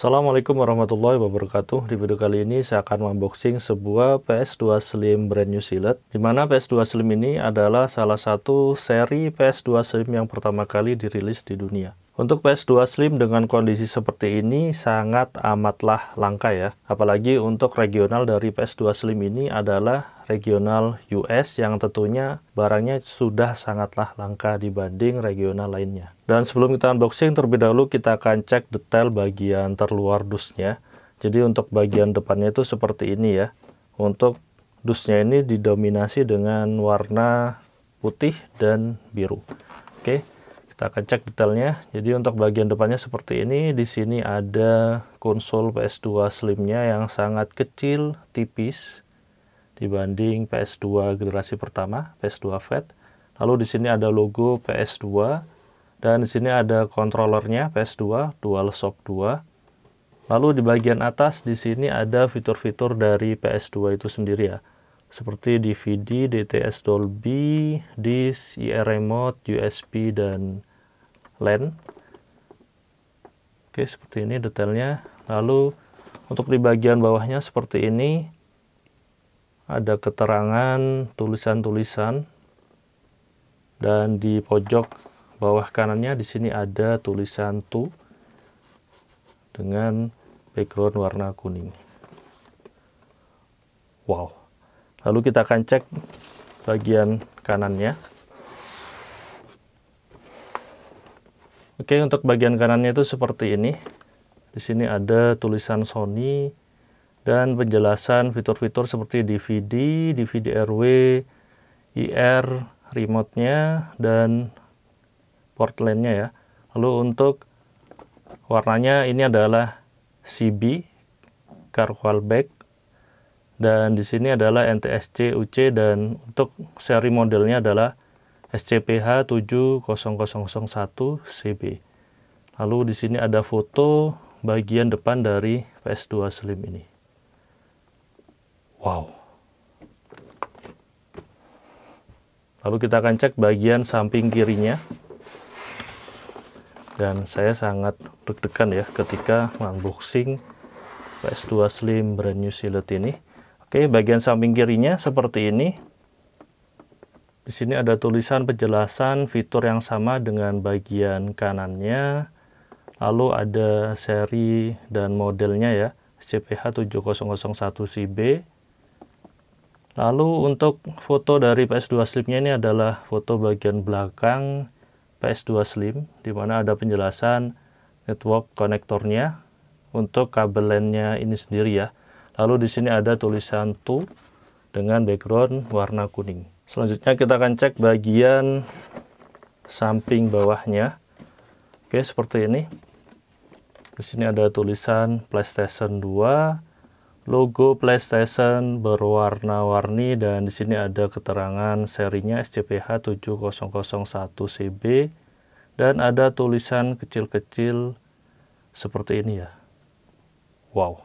Assalamualaikum warahmatullahi wabarakatuh. Di video kali ini saya akan unboxing sebuah PS2 Slim brand New Sealed. Dimana PS2 Slim ini adalah salah satu seri PS2 Slim yang pertama kali dirilis di dunia. Untuk PS2 Slim dengan kondisi seperti ini sangat amatlah langka ya. Apalagi untuk regional dari PS2 Slim ini adalah regional US yang tentunya barangnya sudah sangatlah langka dibanding regional lainnya. Dan sebelum kita unboxing terlebih dahulu kita akan cek detail bagian terluar dusnya. Jadi untuk bagian depannya itu seperti ini ya. Untuk dusnya ini didominasi dengan warna putih dan biru. Oke, kita akan cek detailnya jadi untuk bagian depannya seperti ini di sini ada konsol PS2 slimnya yang sangat kecil tipis dibanding PS2 generasi pertama PS2 Fat lalu di sini ada logo PS2 dan di sini ada kontrolernya PS2 DualShock 2 lalu di bagian atas di sini ada fitur-fitur dari PS2 itu sendiri ya seperti DVD, DTS Dolby, Disc, IR remote, USB, dan land oke seperti ini detailnya lalu untuk di bagian bawahnya seperti ini ada keterangan tulisan-tulisan dan di pojok bawah kanannya di sini ada tulisan to dengan background warna kuning wow lalu kita akan cek bagian kanannya Oke, untuk bagian kanannya itu seperti ini. Di sini ada tulisan Sony dan penjelasan fitur-fitur seperti DVD, DVD RW, IR, remote-nya dan port nya ya. Lalu untuk warnanya ini adalah CB car back dan di sini adalah NTSC UC dan untuk seri modelnya adalah SCPH 70001 CB. Lalu di sini ada foto bagian depan dari PS2 Slim ini. Wow. Lalu kita akan cek bagian samping kirinya. Dan saya sangat deg-degan ya ketika unboxing PS2 Slim brand New Silhouette ini. Oke, bagian samping kirinya seperti ini. Di sini ada tulisan penjelasan fitur yang sama dengan bagian kanannya. Lalu ada seri dan modelnya ya, cph 7001CB. Lalu untuk foto dari PS2 Slim-nya ini adalah foto bagian belakang PS2 Slim, di mana ada penjelasan network konektornya untuk kabel LAN-nya ini sendiri ya. Lalu di sini ada tulisan to dengan background warna kuning. Selanjutnya kita akan cek bagian samping bawahnya. Oke, seperti ini. Di sini ada tulisan PlayStation 2, logo PlayStation berwarna-warni dan di sini ada keterangan serinya SCPH 7001CB dan ada tulisan kecil-kecil seperti ini ya. Wow.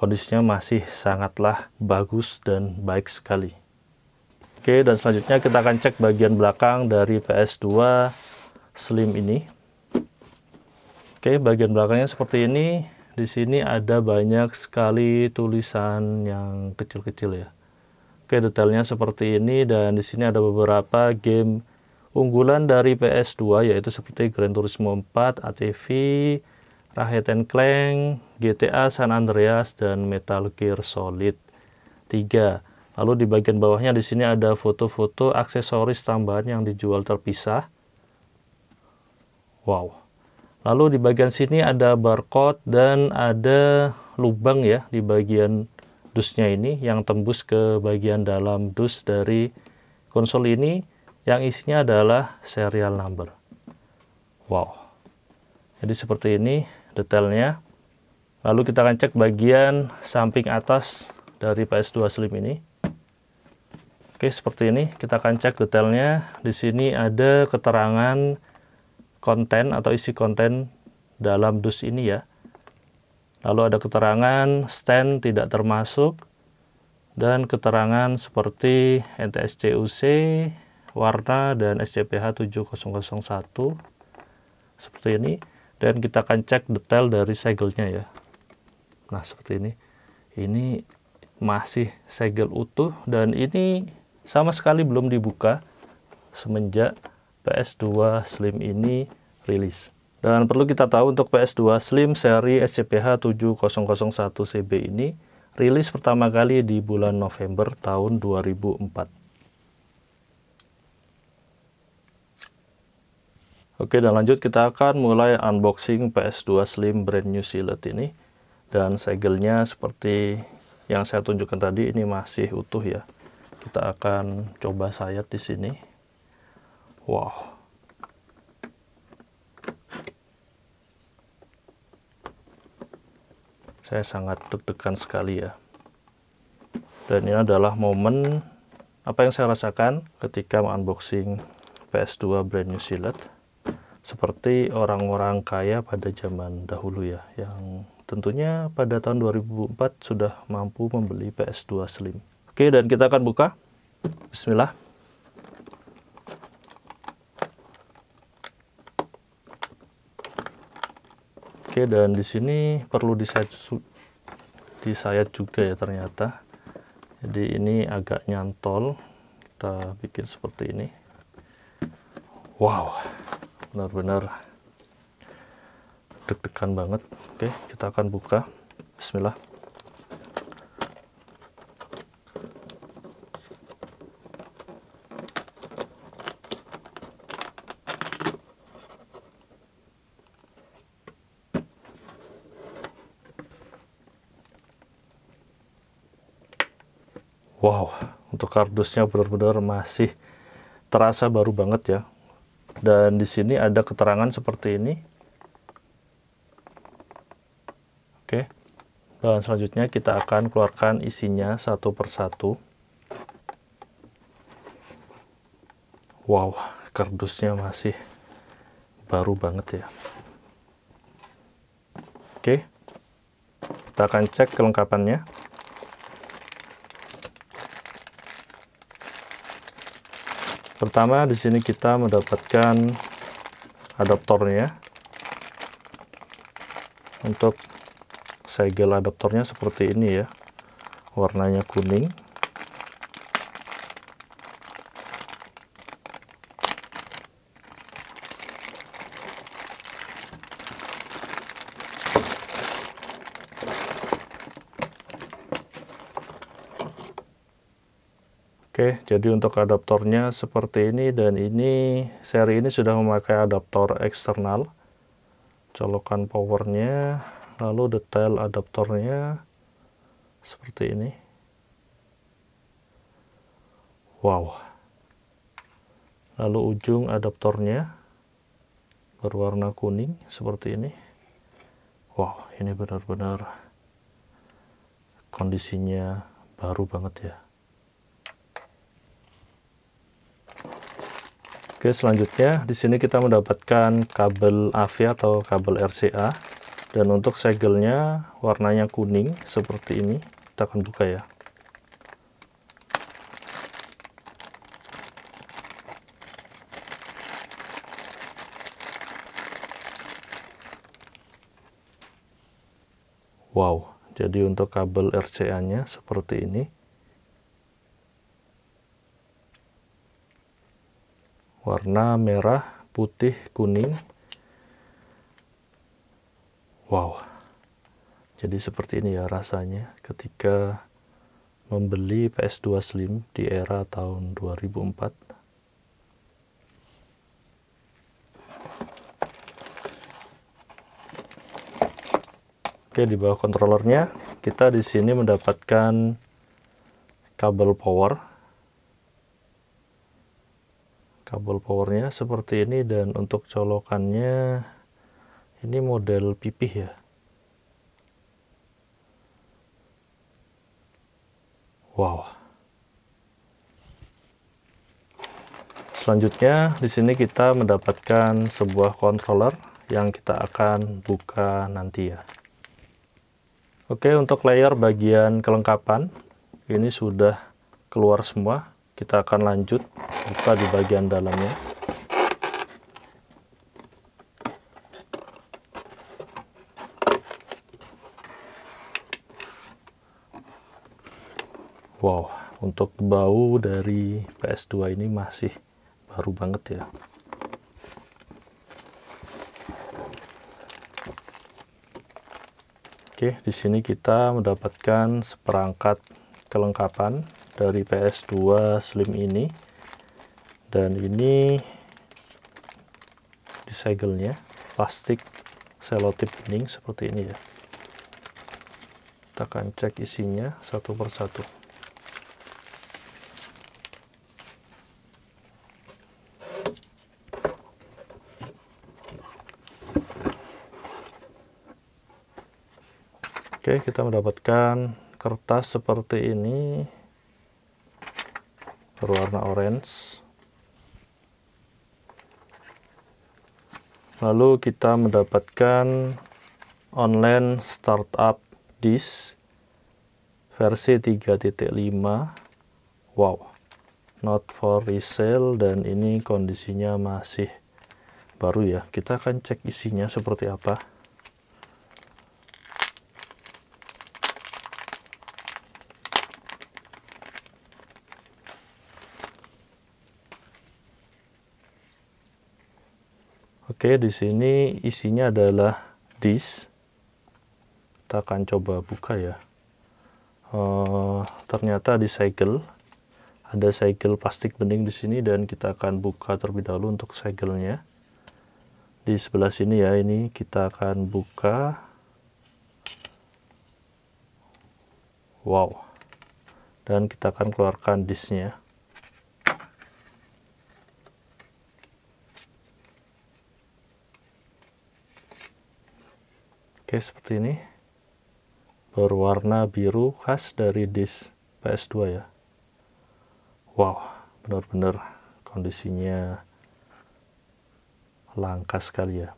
Kondisinya masih sangatlah bagus dan baik sekali. Oke, dan selanjutnya kita akan cek bagian belakang dari PS2 Slim ini. Oke, bagian belakangnya seperti ini. Di sini ada banyak sekali tulisan yang kecil-kecil ya. Oke, detailnya seperti ini dan di sini ada beberapa game unggulan dari PS2 yaitu seperti Grand Turismo 4, ATV, Ratchet Clank, GTA San Andreas dan Metal Gear Solid 3. Lalu di bagian bawahnya di sini ada foto-foto aksesoris tambahan yang dijual terpisah. Wow. Lalu di bagian sini ada barcode dan ada lubang ya di bagian dusnya ini yang tembus ke bagian dalam dus dari konsol ini yang isinya adalah serial number. Wow. Jadi seperti ini detailnya. Lalu kita akan cek bagian samping atas dari PS2 Slim ini. Oke, seperti ini. Kita akan cek detailnya. Di sini ada keterangan konten atau isi konten dalam dus ini ya. Lalu ada keterangan stand tidak termasuk dan keterangan seperti NTSCUC, warna dan SCPH 7001 seperti ini dan kita akan cek detail dari segelnya ya nah seperti ini ini masih segel utuh dan ini sama sekali belum dibuka semenjak PS2 Slim ini rilis. Dan perlu kita tahu untuk PS2 Slim seri SCPH 7001 CB ini rilis pertama kali di bulan November tahun 2004. Oke dan lanjut kita akan mulai unboxing PS2 Slim brand new sealed ini dan segelnya seperti yang saya tunjukkan tadi ini masih utuh ya kita akan coba sayat di sini wow saya sangat deg-degan sekali ya dan ini adalah momen apa yang saya rasakan ketika unboxing PS2 brand New silat. seperti orang-orang kaya pada zaman dahulu ya yang tentunya pada tahun 2004 sudah mampu membeli PS2 Slim Oke, dan kita akan buka. Bismillah. Oke, dan di sini perlu disayat disayat juga ya ternyata. Jadi ini agak nyantol. Kita bikin seperti ini. Wow. Benar-benar deg-degan banget. Oke, kita akan buka. Bismillah. kardusnya benar-benar masih terasa baru banget ya. Dan di sini ada keterangan seperti ini. Oke. Dan selanjutnya kita akan keluarkan isinya satu persatu. Wow, kardusnya masih baru banget ya. Oke. Kita akan cek kelengkapannya. Pertama di sini kita mendapatkan adaptornya. Untuk segel adaptornya seperti ini ya. Warnanya kuning. Oke, jadi untuk adaptornya seperti ini dan ini seri ini sudah memakai adaptor eksternal. Colokan powernya, lalu detail adaptornya seperti ini. Wow. Lalu ujung adaptornya berwarna kuning seperti ini. Wow, ini benar-benar kondisinya baru banget ya. Oke, selanjutnya di sini kita mendapatkan kabel AV atau kabel RCA. Dan untuk segelnya warnanya kuning seperti ini. Kita akan buka ya. Wow, jadi untuk kabel RCA-nya seperti ini. warna merah, putih, kuning. Wow. Jadi seperti ini ya rasanya ketika membeli PS2 Slim di era tahun 2004. Oke, di bawah kontrolernya kita di sini mendapatkan kabel power Kabel powernya seperti ini dan untuk colokannya ini model pipih ya wow selanjutnya di sini kita mendapatkan sebuah controller yang kita akan buka nanti ya oke untuk layer bagian kelengkapan ini sudah keluar semua kita akan lanjut buka di bagian dalamnya wow untuk bau dari PS2 ini masih baru banget ya Oke, di sini kita mendapatkan seperangkat kelengkapan dari PS2 Slim ini dan ini disegelnya plastik selotip bening seperti ini ya kita akan cek isinya satu persatu Oke, kita mendapatkan kertas seperti ini berwarna orange lalu kita mendapatkan online startup disk versi 3.5 wow not for resale dan ini kondisinya masih baru ya kita akan cek isinya seperti apa Oke, di sini isinya adalah disk. Kita akan coba buka ya. Uh, ternyata di cycle ada cycle plastik bening di sini dan kita akan buka terlebih dahulu untuk segelnya. Di sebelah sini ya, ini kita akan buka. Wow. Dan kita akan keluarkan disknya. Oke, seperti ini. Berwarna biru khas dari disk PS2 ya. Wow, benar-benar kondisinya langka sekali ya.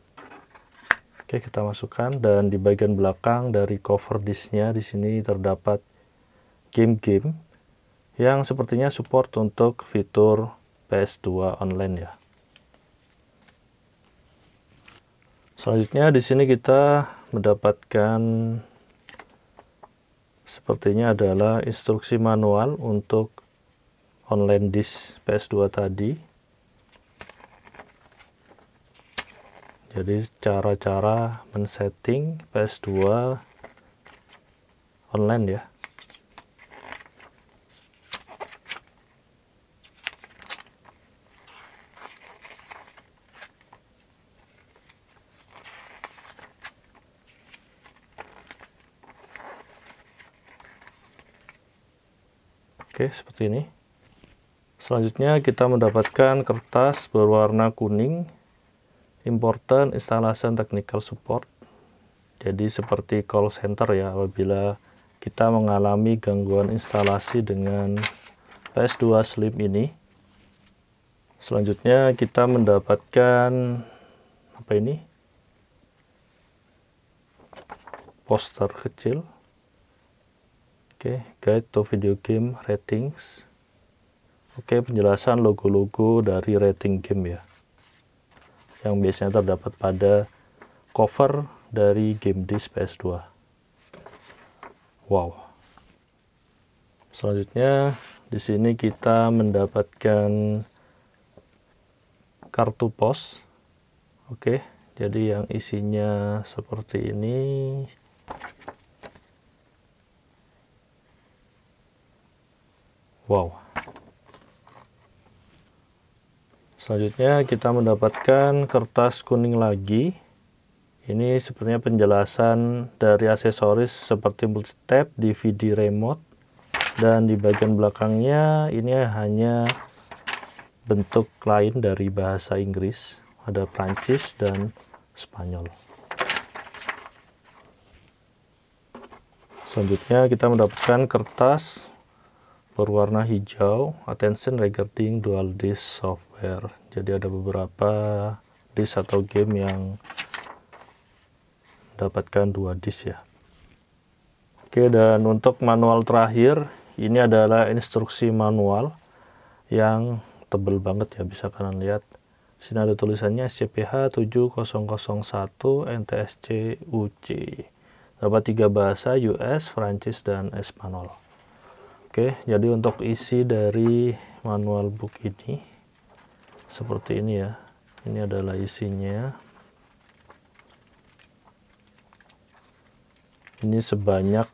Oke, kita masukkan dan di bagian belakang dari cover disknya di sini terdapat game-game yang sepertinya support untuk fitur PS2 online ya. Selanjutnya di sini kita mendapatkan sepertinya adalah instruksi manual untuk online disk PS2 tadi jadi cara-cara men-setting PS2 online ya okay, seperti ini. Selanjutnya kita mendapatkan kertas berwarna kuning important installation technical support. Jadi seperti call center ya apabila kita mengalami gangguan instalasi dengan PS2 Slim ini. Selanjutnya kita mendapatkan apa ini? Poster kecil Oke, okay, guide to video game ratings. Oke, okay, penjelasan logo-logo dari rating game ya. Yang biasanya terdapat pada cover dari game disk PS2. Wow. Selanjutnya di sini kita mendapatkan kartu pos. Oke, okay, jadi yang isinya seperti ini. Wow. Selanjutnya kita mendapatkan kertas kuning lagi. Ini sepertinya penjelasan dari aksesoris seperti multi tap DVD remote, dan di bagian belakangnya ini hanya bentuk lain dari bahasa Inggris. Ada Prancis dan Spanyol. Selanjutnya kita mendapatkan kertas berwarna hijau attention regarding dual disk software jadi ada beberapa disk atau game yang dapatkan dua disk ya oke dan untuk manual terakhir ini adalah instruksi manual yang tebel banget ya bisa kalian lihat sini ada tulisannya SCPH 7001 NTSC UC dapat tiga bahasa US, Prancis, dan Espanol Oke, jadi untuk isi dari manual book ini seperti ini ya. Ini adalah isinya. Ini sebanyak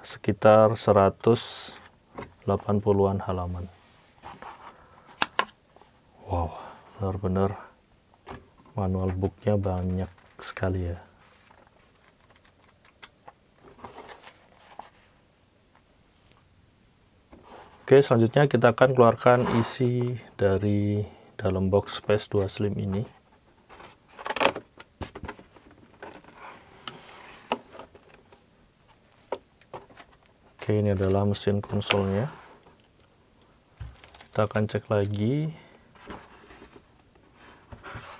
sekitar 180-an halaman. Wow, benar-benar manual booknya banyak sekali ya. Oke, selanjutnya kita akan keluarkan isi dari dalam box space 2 slim ini. Oke, ini adalah mesin konsolnya. Kita akan cek lagi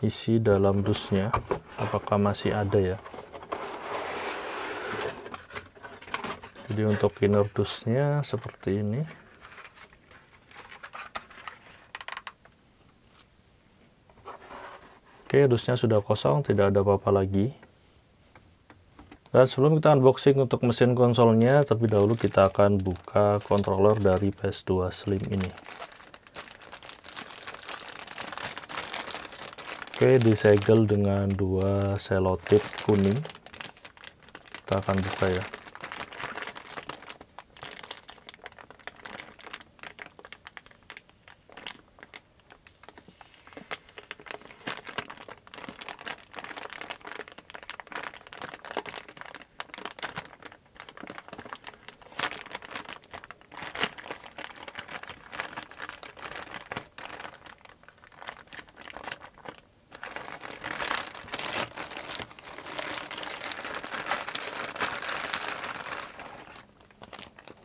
isi dalam dusnya apakah masih ada ya jadi untuk inner dusnya seperti ini Oke, dusnya sudah kosong, tidak ada apa-apa lagi. Dan sebelum kita unboxing untuk mesin konsolnya, terlebih dahulu kita akan buka controller dari PS2 Slim ini. Oke, disegel dengan dua selotip kuning. Kita akan buka ya.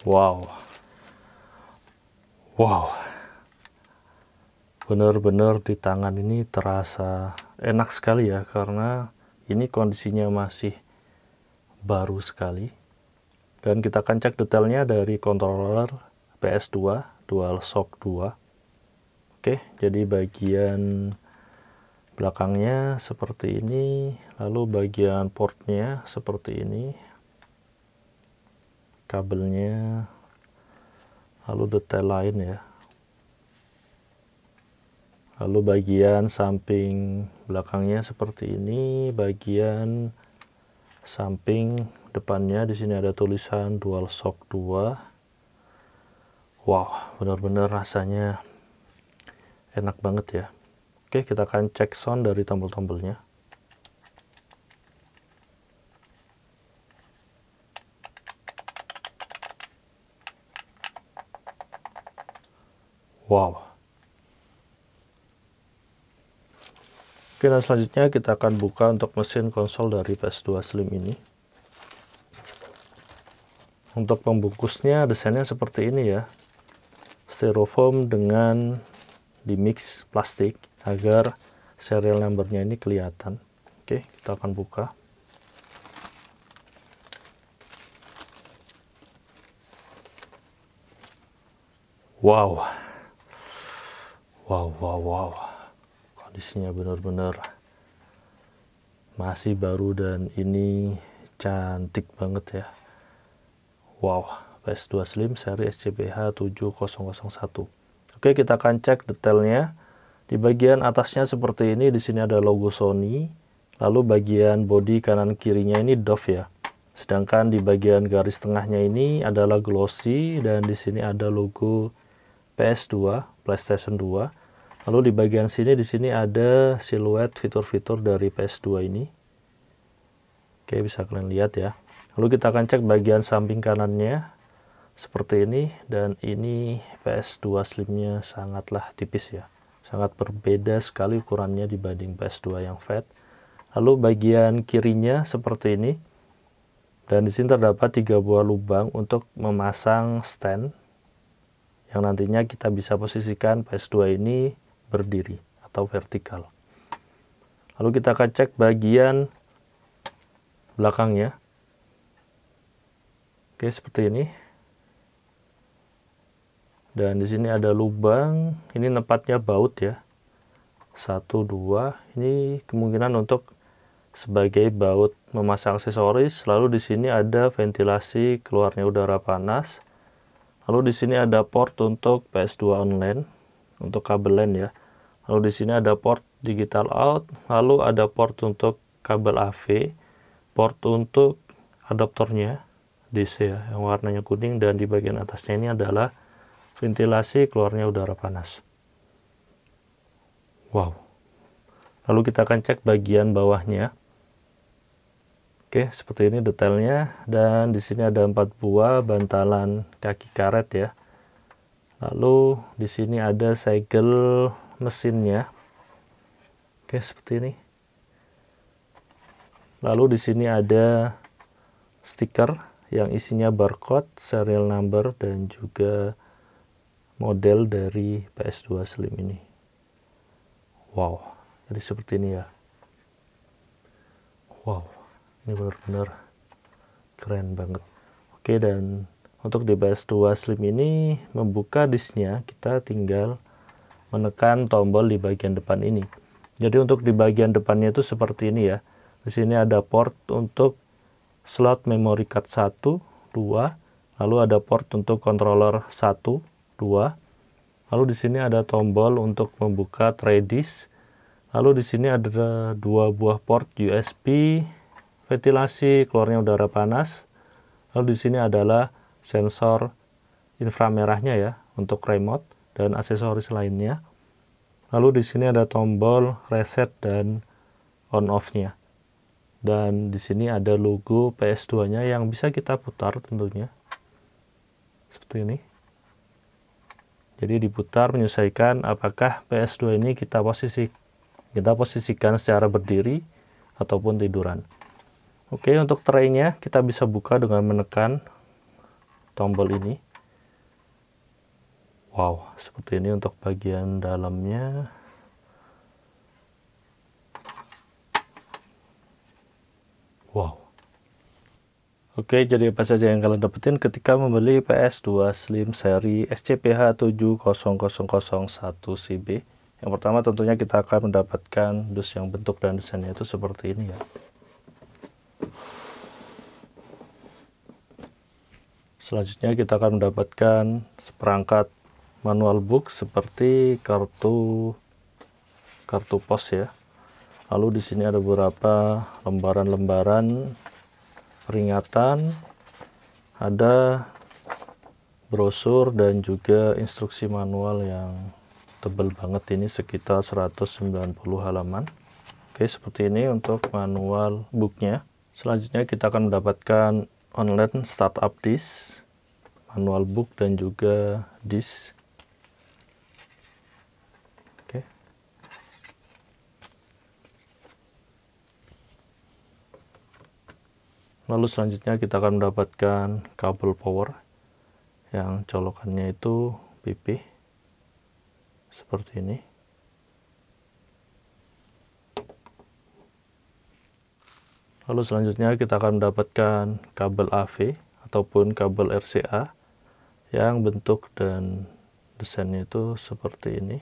Wow. Wow. Benar-benar di tangan ini terasa enak sekali ya karena ini kondisinya masih baru sekali. Dan kita akan cek detailnya dari controller PS2 DualShock 2. Oke, jadi bagian belakangnya seperti ini, lalu bagian portnya seperti ini, kabelnya lalu detail lain ya lalu bagian samping belakangnya seperti ini bagian samping depannya di sini ada tulisan dual shock 2 wow benar-benar rasanya enak banget ya oke kita akan cek sound dari tombol-tombolnya Wow. Oke, dan selanjutnya kita akan buka untuk mesin konsol dari PS2 Slim ini. Untuk pembungkusnya desainnya seperti ini ya. Styrofoam dengan di mix plastik agar serial numbernya ini kelihatan. Oke, kita akan buka. Wow wow wow wow kondisinya benar-benar masih baru dan ini cantik banget ya wow PS2 Slim seri SCBH 7001 oke kita akan cek detailnya di bagian atasnya seperti ini di sini ada logo Sony lalu bagian body kanan kirinya ini Dove ya sedangkan di bagian garis tengahnya ini adalah glossy dan di sini ada logo PS2 PlayStation 2. Lalu di bagian sini di sini ada siluet fitur-fitur dari PS2 ini. Oke, bisa kalian lihat ya. Lalu kita akan cek bagian samping kanannya seperti ini dan ini PS2 slimnya sangatlah tipis ya sangat berbeda sekali ukurannya dibanding PS2 yang fat lalu bagian kirinya seperti ini dan di sini terdapat tiga buah lubang untuk memasang stand yang nantinya kita bisa posisikan PS2 ini berdiri atau vertikal. Lalu kita akan cek bagian belakangnya. Oke, seperti ini. Dan di sini ada lubang, ini tempatnya baut ya. Satu, dua, ini kemungkinan untuk sebagai baut memasang aksesoris. Lalu di sini ada ventilasi keluarnya udara panas. Lalu di sini ada port untuk PS2 online untuk kabel LAN ya. Lalu di sini ada port digital out, lalu ada port untuk kabel AV, port untuk adaptornya DC ya, yang warnanya kuning dan di bagian atasnya ini adalah ventilasi keluarnya udara panas. Wow. Lalu kita akan cek bagian bawahnya. Oke, seperti ini detailnya dan di sini ada empat buah bantalan kaki karet ya. Lalu di sini ada segel mesinnya. Oke, seperti ini. Lalu di sini ada stiker yang isinya barcode, serial number dan juga model dari PS2 Slim ini. Wow, jadi seperti ini ya. Wow ini benar-benar keren banget oke dan untuk di PS2 Slim ini membuka disknya kita tinggal menekan tombol di bagian depan ini jadi untuk di bagian depannya itu seperti ini ya di sini ada port untuk slot memory card 1, 2 lalu ada port untuk controller 1, 2 lalu di sini ada tombol untuk membuka tray disk lalu di sini ada dua buah port USB ventilasi, keluarnya udara panas. Lalu di sini adalah sensor inframerahnya ya untuk remote dan aksesoris lainnya. Lalu di sini ada tombol reset dan on off-nya. Dan di sini ada logo PS2-nya yang bisa kita putar tentunya. Seperti ini. Jadi diputar menyesuaikan apakah PS2 ini kita posisi kita posisikan secara berdiri ataupun tiduran. Oke, untuk traynya kita bisa buka dengan menekan tombol ini. Wow, seperti ini untuk bagian dalamnya. Wow. Oke, jadi apa saja yang kalian dapetin ketika membeli PS2 Slim seri SCPH 70001CB. Yang pertama tentunya kita akan mendapatkan dus yang bentuk dan desainnya itu seperti ini ya. Selanjutnya kita akan mendapatkan seperangkat manual book seperti kartu kartu pos ya. Lalu di sini ada beberapa lembaran-lembaran peringatan, ada brosur dan juga instruksi manual yang tebal banget ini sekitar 190 halaman. Oke, seperti ini untuk manual booknya. Selanjutnya kita akan mendapatkan online startup disk, manual book dan juga disk. Oke. Lalu selanjutnya kita akan mendapatkan kabel power yang colokannya itu pipih seperti ini. Lalu selanjutnya kita akan mendapatkan kabel AV ataupun kabel RCA yang bentuk dan desainnya itu seperti ini.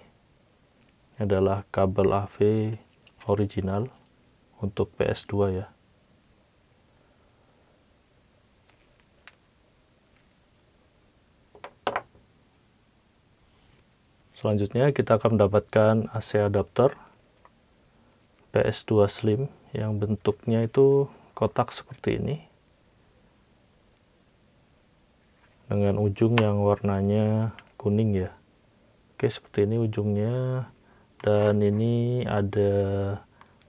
Ini adalah kabel AV original untuk PS2 ya. Selanjutnya kita akan mendapatkan AC adapter PS2 Slim yang bentuknya itu kotak seperti ini dengan ujung yang warnanya kuning ya oke seperti ini ujungnya dan ini ada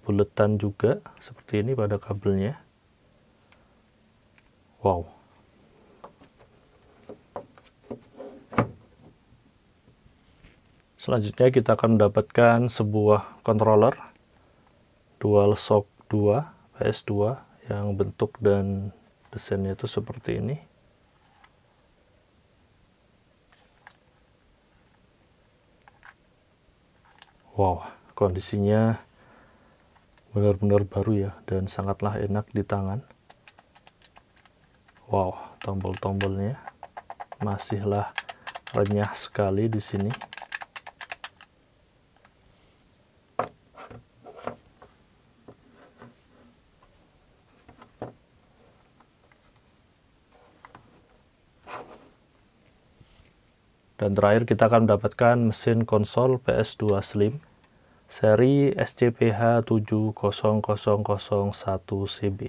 buletan juga seperti ini pada kabelnya wow selanjutnya kita akan mendapatkan sebuah controller dual shock 2 PS2 yang bentuk dan desainnya itu seperti ini wow kondisinya benar-benar baru ya dan sangatlah enak di tangan wow tombol-tombolnya masihlah renyah sekali di sini Dan terakhir kita akan mendapatkan mesin konsol PS2 Slim seri SCPH 70001CB.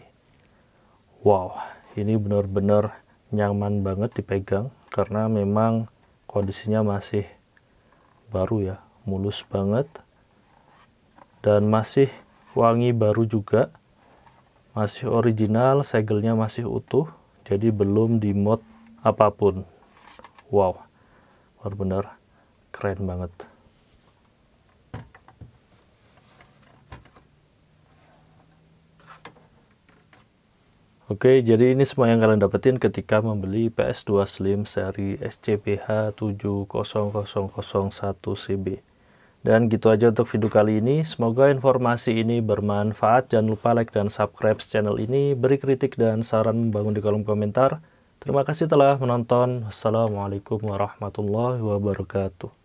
Wow, ini benar-benar nyaman banget dipegang karena memang kondisinya masih baru ya, mulus banget dan masih wangi baru juga. Masih original, segelnya masih utuh, jadi belum dimod apapun. Wow benar-benar keren banget Oke, jadi ini semua yang kalian dapetin ketika membeli PS2 Slim seri SCPH 700001CB. Dan gitu aja untuk video kali ini. Semoga informasi ini bermanfaat. Jangan lupa like dan subscribe channel ini. Beri kritik dan saran membangun di kolom komentar. Terima kasih telah menonton. Assalamualaikum warahmatullahi wabarakatuh.